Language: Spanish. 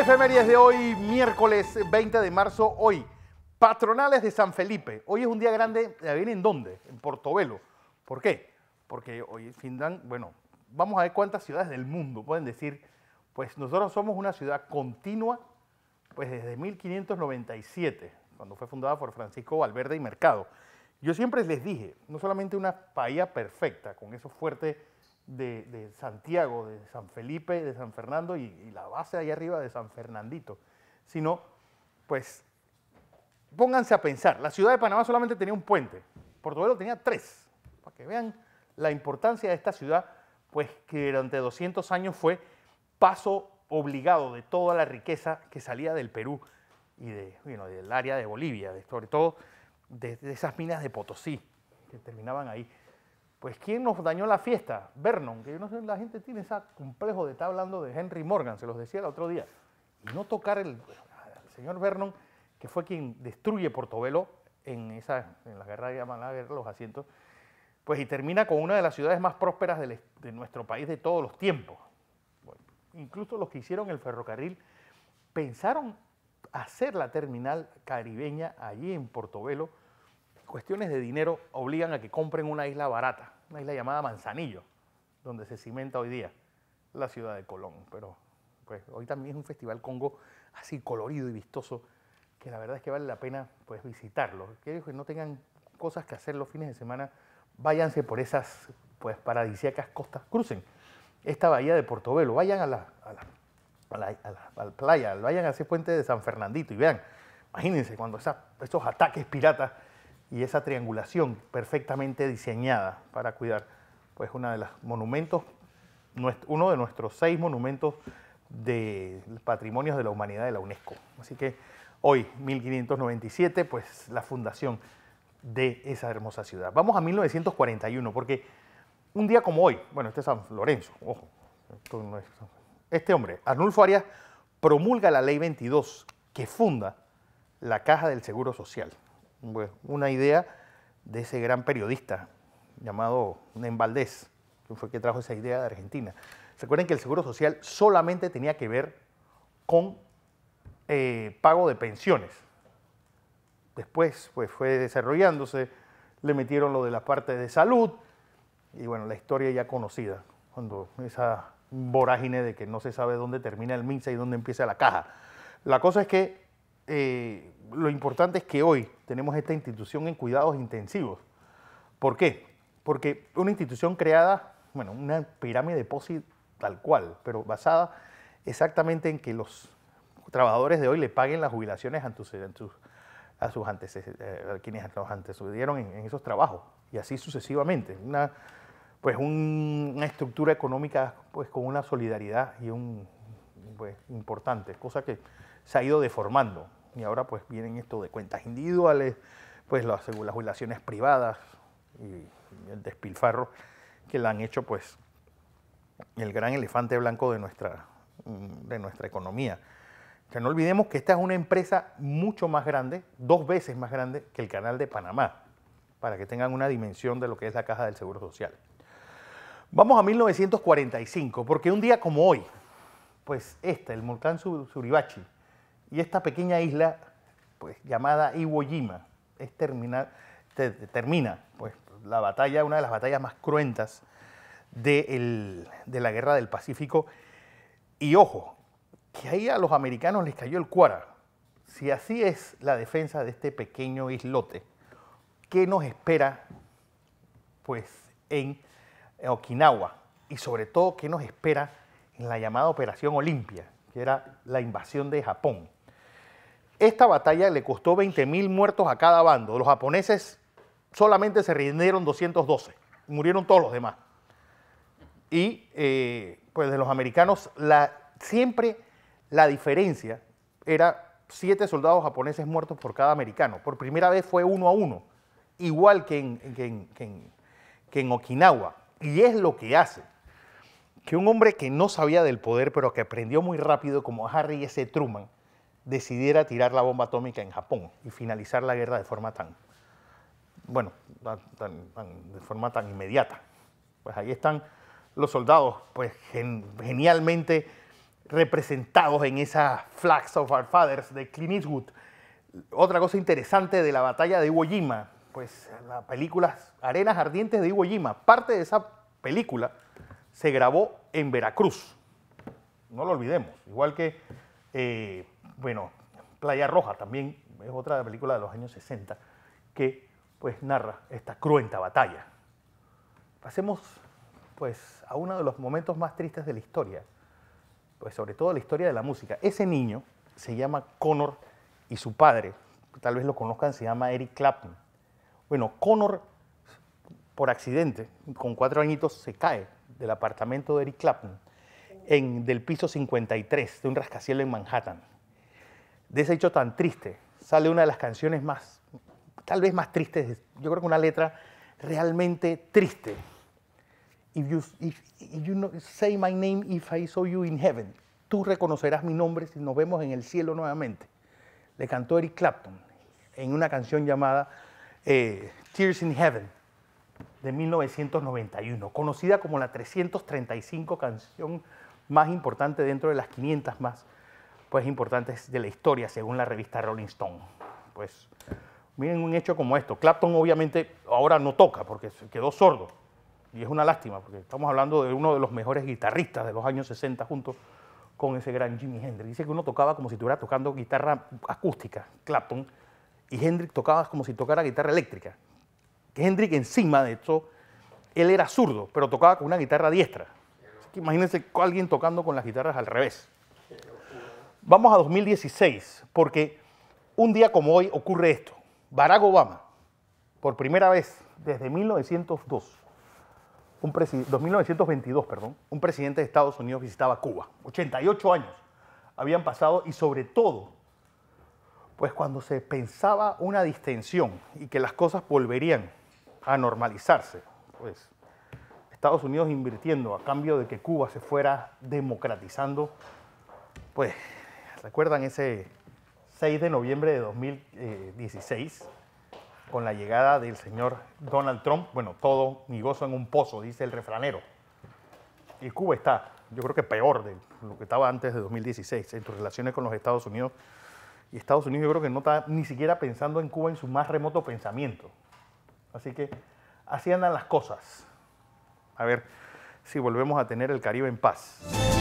Efemérides de hoy, miércoles 20 de marzo, hoy. Patronales de San Felipe. Hoy es un día grande, ¿ya en dónde? En Portobelo. ¿Por qué? Porque hoy Findan, bueno, vamos a ver cuántas ciudades del mundo pueden decir, pues nosotros somos una ciudad continua, pues desde 1597, cuando fue fundada por Francisco Valverde y Mercado. Yo siempre les dije, no solamente una paella perfecta, con esos fuertes de, Santiago, de San Felipe, de San Fernando y, la base ahí arriba de San Fernandito, sino, pues, pónganse a pensar, la ciudad de Panamá solamente tenía un puente, Portobelo tenía tres, para que vean la importancia de esta ciudad, pues que durante 200 años fue paso obligado de toda la riqueza que salía del Perú y de, del área de Bolivia, sobre todo de esas minas de Potosí que terminaban ahí. Pues ¿quién nos dañó la fiesta? Vernon, que yo no sé, la gente tiene ese complejo de estar hablando de Henry Morgan, se los decía el otro día. Y no tocar el, señor Vernon, que fue quien destruye Portobelo en, esa, en la guerra llamada Guerra los Asientos, pues y termina con una de las ciudades más prósperas de nuestro país de todos los tiempos. incluso los que hicieron el ferrocarril pensaron hacer la terminal caribeña allí en Portobelo, cuestiones de dinero obligan a que compren una isla barata, una isla llamada Manzanillo, donde se cimenta hoy día la ciudad de Colón. Pero pues hoy también es un festival Congo así colorido y vistoso que la verdad es que vale la pena pues visitarlo. Aquellos que no tengan cosas que hacer los fines de semana, váyanse por esas pues paradisíacas costas, crucen esta bahía de Portobelo, vayan a la, a la, playa, vayan a ese puente de San Fernandito y vean, imagínense cuando esos ataques piratas y esa triangulación perfectamente diseñada para cuidar pues de los monumentos, uno de nuestros seis monumentos de patrimonios de la humanidad de la UNESCO. Así que hoy, 1597, pues la fundación de esa hermosa ciudad. Vamos a 1941, porque un día como hoy, bueno, este es San Lorenzo, ojo, este hombre, Arnulfo Arias, promulga la ley 22 que funda la Caja del Seguro Social. Pues, una idea de ese gran periodista llamado Nem Valdés, que fue que trajo esa idea de Argentina. Recuerden que el Seguro Social solamente tenía que ver con eh, pago de pensiones. Después pues, fue desarrollándose, le metieron lo de la parte de salud y bueno, la historia ya conocida, cuando esa vorágine de que no se sabe dónde termina el MINSA y dónde empieza la caja. La cosa es que eh, lo importante es que hoy tenemos esta institución en cuidados intensivos. ¿Por qué? Porque una institución creada, bueno, una pirámide de POSI tal cual, pero basada exactamente en que los trabajadores de hoy le paguen las jubilaciones a, sus, a, sus antes, eh, quienes los antecedieron en, esos trabajos, y así sucesivamente. Una, pues una estructura económica pues, con una solidaridad y un pues, importante, cosa que se ha ido deformando. Y ahora pues vienen esto de cuentas individuales, pues las, jubilaciones privadas y el despilfarro que la han hecho pues el gran elefante blanco de nuestra, mm, de nuestra economía. Que no olvidemos que esta es una empresa mucho más grande, dos veces más grande que el Canal de Panamá, para que tengan una dimensión de lo que es la caja del Seguro Social. Vamos a 1945, porque un día como hoy, pues este, el Multán Suribachi, y esta pequeña isla, pues llamada Iwo Jima, es termina, pues, la batalla, una de las batallas más cruentas de, la guerra del Pacífico. Y ojo, que ahí a los americanos les cayó el cuara. Si así es la defensa de este pequeño islote, ¿qué nos espera pues, en Okinawa? Y sobre todo, ¿qué nos espera en la llamada Operación Olimpia, que era la invasión de Japón? Esta batalla le costó 20.000 muertos a cada bando. Los japoneses solamente se rindieron 212, murieron todos los demás. Y eh, pues de los americanos la, siempre la diferencia era siete soldados japoneses muertos por cada americano. Por primera vez fue uno a uno, igual que en, en, que en Okinawa. Y es lo que hace que un hombre que no sabía del poder, pero que aprendió muy rápido, como Harry S. Truman, decidiera tirar la bomba atómica en Japón y finalizar la guerra de forma tan, bueno, de forma tan inmediata. Pues ahí están los soldados, pues genialmente representados en esas Flags of Our Fathers de Clint Eastwood. Otra cosa interesante de la batalla de Iwo Jima, pues la película Arenas Ardientes de Iwo Jima, parte de esa película se grabó en Veracruz. No lo olvidemos, igual que eh, bueno, Playa Roja también es otra película de los años 60 que pues narra esta cruenta batalla. Pasemos pues a uno de los momentos más tristes de la historia, pues sobre todo la historia de la música. Ese niño se llama Connor y su padre, tal vez lo conozcan, se llama Eric Clapton. Bueno, Connor por accidente, con cuatro añitos, se cae del apartamento de Eric Clapton en, del piso 53 de un rascacielos en Manhattan de ese hecho tan triste sale una de las canciones más, tal vez más tristes, yo creo que una letra realmente triste. If you, you say my name if I saw you in heaven. Tú reconocerás mi nombre si nos vemos en el cielo nuevamente. Le cantó Eric Clapton en una canción llamada eh, Tears in Heaven de 1991, conocida como la 335 canción más importante dentro de las 500 más pues, importantes de la historia, según la revista Rolling Stone. Pues miren un hecho como esto. Clapton obviamente ahora no toca porque se quedó sordo. Y es una lástima porque estamos hablando de uno de los mejores guitarristas de los años 60 junto con ese gran Jimi Hendrix. Dice que uno tocaba como si estuviera tocando guitarra acústica, Clapton, y Hendrix tocaba como si tocara guitarra eléctrica. Que Hendrix encima de esto él era zurdo, pero tocaba con una guitarra diestra. que imagínense alguien tocando con las guitarras al revés. Vamos a 2016, porque un día como hoy ocurre esto. Barack Obama, por primera vez desde 1902, un 1922, un presidente de Estados Unidos visitaba Cuba. 88 años habían pasado y sobre todo, pues cuando se pensaba una distensión y que las cosas volverían a normalizarse, pues Estados Unidos invirtiendo a cambio de que Cuba se fuera democratizando, pues ¿Recuerdan ese 6 de noviembre de 2016? Con la llegada del señor Donald Trump. Bueno, todo mi gozo en un pozo, dice el refranero. Y Cuba está, yo creo que peor de lo que estaba antes de 2016, en tus relaciones con los Estados Unidos. Y Estados Unidos yo creo que no está ni siquiera pensando en Cuba en su más remoto pensamiento. Así que así andan las cosas. A ver si volvemos a tener el Caribe en paz.